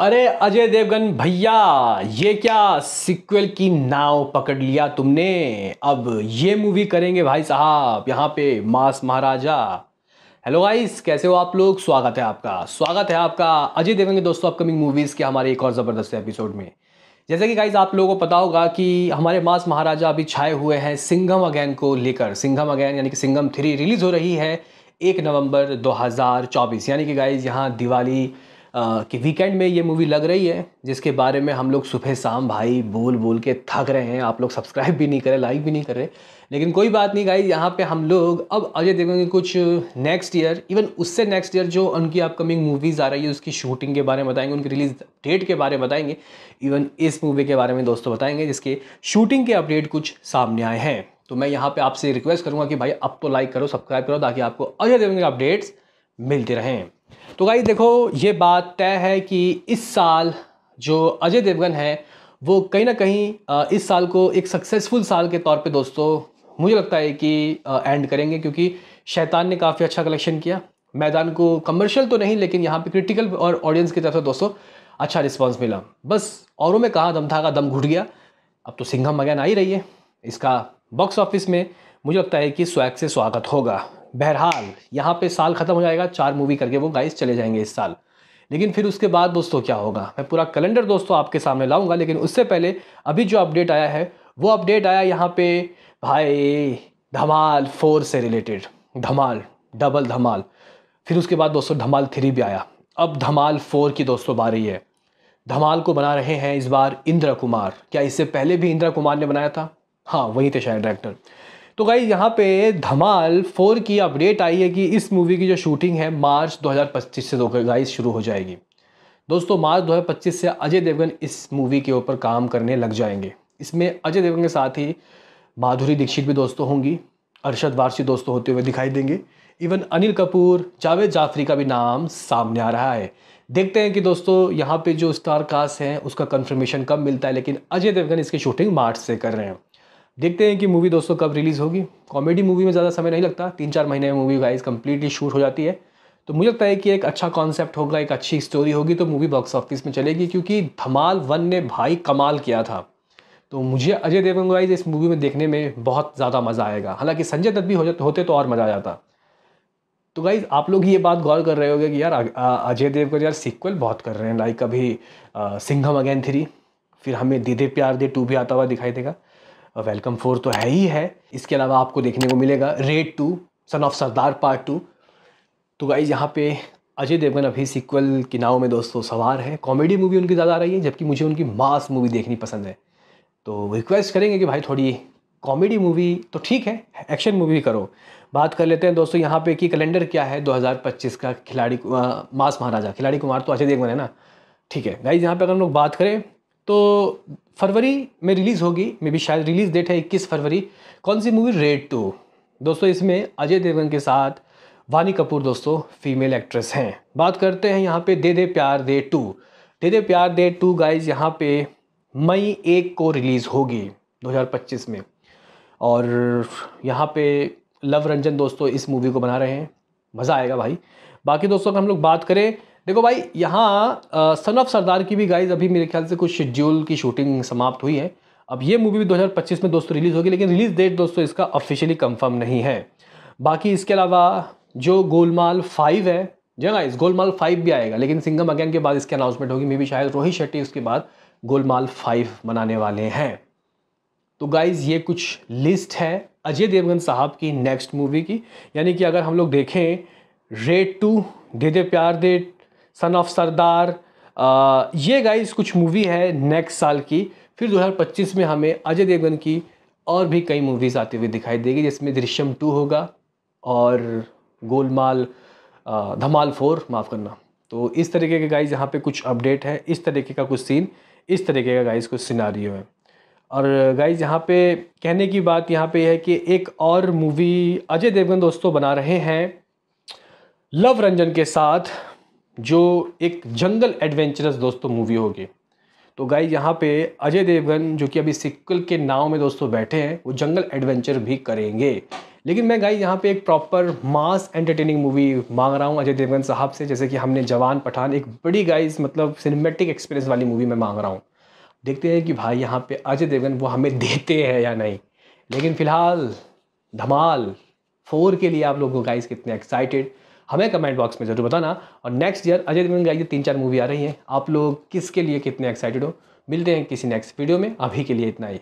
अरे अजय देवगन भैया ये क्या सिक्वल की नाव पकड़ लिया तुमने अब ये मूवी करेंगे भाई साहब यहाँ पे मास महाराजा हेलो गाइस कैसे हो आप लोग स्वागत है आपका स्वागत है आपका अजय देवगन के दोस्तों अपकमिंग मूवीज़ के हमारे एक और ज़बरदस्त एपिसोड में जैसे कि गाइज आप लोगों को पता होगा कि हमारे मास महाराजा अभी छाए हुए हैं सिंघम अगैन को लेकर सिंघम अगैन यानी कि सिंघम थ्री रिलीज़ हो रही है एक नवंबर 2024 यानी कि गाइज यहाँ दिवाली कि वीकेंड में ये मूवी लग रही है जिसके बारे में हम लोग सुबह शाम भाई बोल बोल के थक रहे हैं आप लोग सब्सक्राइब भी नहीं करें लाइक भी नहीं कर रहे लेकिन कोई बात नहीं गाई यहाँ पे हम लोग अब अजय देखेंगे कुछ नेक्स्ट ईयर इवन उससे नेक्स्ट ईयर जो उनकी अपकमिंग मूवीज़ आ रही है उसकी शूटिंग के बारे में बताएंगे उनकी रिलीज डेट के बारे में बताएंगे इवन इस मूवी के बारे में दोस्तों बताएंगे जिसके शूटिंग के अपडेट कुछ सामने आए हैं तो मैं यहाँ पे आपसे रिक्वेस्ट करूँगा कि भाई अब तो लाइक करो सब्सक्राइब करो ताकि आपको अजय देवगन अपडेट्स मिलते रहें तो गाई देखो ये बात तय है कि इस साल जो अजय देवगन है वो कहीं ना कहीं इस साल को एक सक्सेसफुल साल के तौर पे दोस्तों मुझे लगता है कि एंड करेंगे क्योंकि शैतान ने काफ़ी अच्छा कलेक्शन किया मैदान को कमर्शियल तो नहीं लेकिन यहाँ पे क्रिटिकल और ऑडियंस की तरफ से दोस्तों अच्छा रिस्पांस मिला बस औरों में कहा दम था का दम घुट गया अब तो सिंघम मगैन आ ही रही है इसका बॉक्स ऑफिस में मुझे लगता है कि स्वैग से स्वागत होगा बहरहाल यहाँ पे साल ख़त्म हो जाएगा चार मूवी करके वो गाइस चले जाएंगे इस साल लेकिन फिर उसके बाद दोस्तों क्या होगा मैं पूरा कैलेंडर दोस्तों आपके सामने लाऊंगा लेकिन उससे पहले अभी जो अपडेट आया है वो अपडेट आया यहाँ पे भाई धमाल फोर से रिलेटेड धमाल डबल धमाल फिर उसके बाद दोस्तों धमाल थ्री भी आया अब धमाल फोर की दोस्तों बारी है धमाल को बना रहे हैं इस बार इंद्रा कुमार क्या इससे पहले भी इंद्रा कुमार ने बनाया था हाँ वही थे शायद डायरेक्टर तो गाई यहाँ पे धमाल फोर की अपडेट आई है कि इस मूवी की जो शूटिंग है मार्च 2025 से दो गाइस शुरू हो जाएगी दोस्तों मार्च 2025 से अजय देवगन इस मूवी के ऊपर काम करने लग जाएंगे इसमें अजय देवगन के साथ ही माधुरी दीक्षित भी दोस्तों होंगी अरशद वारसी दोस्तों होते हुए दिखाई देंगे इवन अनिल कपूर जावेद जाफरी का भी नाम सामने आ रहा है देखते हैं कि दोस्तों यहाँ पे जो स्टार कास्ट हैं उसका कंफर्मेशन कब मिलता है लेकिन अजय देवगन इसकी शूटिंग मार्च से कर रहे हैं देखते हैं कि मूवी दोस्तों कब रिलीज़ होगी कॉमेडी मूवी में ज़्यादा समय नहीं लगता तीन चार महीने में मूवी गाइज कम्प्लीटली शूट हो जाती है तो मुझे लगता है कि एक अच्छा कॉन्सेप्ट होगा एक अच्छी स्टोरी होगी तो मूवी बॉक्स ऑफिस में चलेगी क्योंकि धमाल वन ने भाई कमाल किया था तो मुझे अजय देवगन गाइज इस मूवी में देखने में बहुत ज़्यादा मज़ा आएगा हालांकि संजय दत्त भी हो जाते होते तो और मज़ा आ जाता तो गाइज आप लोग ये बात गौर कर रहे होगे कि यार अजय देवगन यार सीक्वल बहुत कर रहे हैं लाइक अभी सिंघम अगेन थ्री फिर हमें दीदे प्यार दे टू भी आता हुआ दिखाई देगा वेलकम फोर तो है ही है इसके अलावा आपको देखने को मिलेगा Raid two son of Sardaar part two तो गाइज यहाँ पे अजय देवगन अभी सीक्वल की नाव में दोस्तों सवार है कॉमेडी मूवी उनकी ज़्यादा आ रही है जबकि मुझे उनकी मास मूवी देखनी पसंद है तो रिक्वेस्ट करेंगे कि भाई थोड़ी कॉमेडी मूवी तो ठीक है एक्शन मूवी करो बात कर लेते हैं दोस्तों यहाँ पे कि कैलेंडर क्या है 2025 का खिलाड़ी मास महाराजा खिलाड़ी कुमार तो अजय देवगन है ना ठीक है गाइज यहाँ पे अगर हम लोग बात करें तो फरवरी में रिलीज़ होगी मे बी शायद रिलीज़ डेट है इक्कीस फरवरी कौन सी मूवी रेड टू दोस्तों इसमें अजय देवगन के साथ वानी कपूर दोस्तों फीमेल एक्ट्रेस हैं बात करते हैं यहाँ पे दे दे प्यार दे टू दे दे प्यार दे टू गाइज यहाँ पे मई एक को रिलीज़ होगी 2025 में और यहाँ पे लव रंजन दोस्तों इस मूवी को बना रहे हैं मज़ा आएगा भाई बाकी दोस्तों अगर हम लोग बात करें देखो भाई यहाँ सन ऑफ सरदार की भी गाइज अभी मेरे ख्याल से कुछ शेड्यूल की शूटिंग समाप्त हुई है अब ये मूवी भी 2025 में दोस्तों रिलीज़ होगी लेकिन रिलीज़ डेट दोस्तों इसका ऑफिशियली कंफर्म नहीं है बाकी इसके अलावा जो गोलमाल फाइव है जी गाइज गोलमाल फाइव भी आएगा लेकिन सिंगम अगेन के बाद इसकी अनाउंसमेंट होगी मे भी शायद रोहित शेट्टी उसके बाद गोलमाल फाइव बनाने वाले हैं तो गाइज ये कुछ लिस्ट है अजय देवगन साहब की नेक्स्ट मूवी की यानी कि अगर हम लोग देखें रेड टू दे दे प्यार दे सन ऑफ सरदार ये गाइस कुछ मूवी है नेक्स्ट साल की फिर 2025 में हमें अजय देवगन की और भी कई मूवीज़ आती हुई दिखाई देगी जिसमें दृश्यम टू होगा और गोलमाल धमाल फोर माफ़ करना तो इस तरीके के गाइस यहाँ पे कुछ अपडेट है इस तरीके का कुछ सीन इस तरीके का गाइस कुछ सिनारी है और गाइज यहाँ पे कहने की बात यहाँ पे है कि एक और मूवी अजय देवगन दोस्तों बना रहे हैं लव रंजन के साथ जो एक जंगल एडवेंचरस दोस्तों मूवी होगी तो गाई यहाँ पे अजय देवगन जो कि अभी सिक्कल के नाव में दोस्तों बैठे हैं वो जंगल एडवेंचर भी करेंगे लेकिन मैं गाई यहाँ पे एक प्रॉपर मास एंटरटेनिंग मूवी मांग रहा हूँ अजय देवगन साहब से जैसे कि हमने जवान पठान एक बड़ी गाइज मतलब सिनेमेटिक एक्सपीरियंस वाली मूवी मैं मांग रहा हूँ देखते हैं कि भाई यहाँ पे अजय देवगन वो हमें देते हैं या नहीं लेकिन फ़िलहाल धमाल फोर के लिए आप को गाइस कितने एक्साइटेड हमें कमेंट बॉक्स में ज़रूर बताना और नेक्स्ट ईयर अजय देवगन की तीन चार मूवी आ रही हैं आप लोग किसके लिए कितने एक्साइटेड हो मिलते हैं किसी नेक्स्ट वीडियो में अभी के लिए इतना ही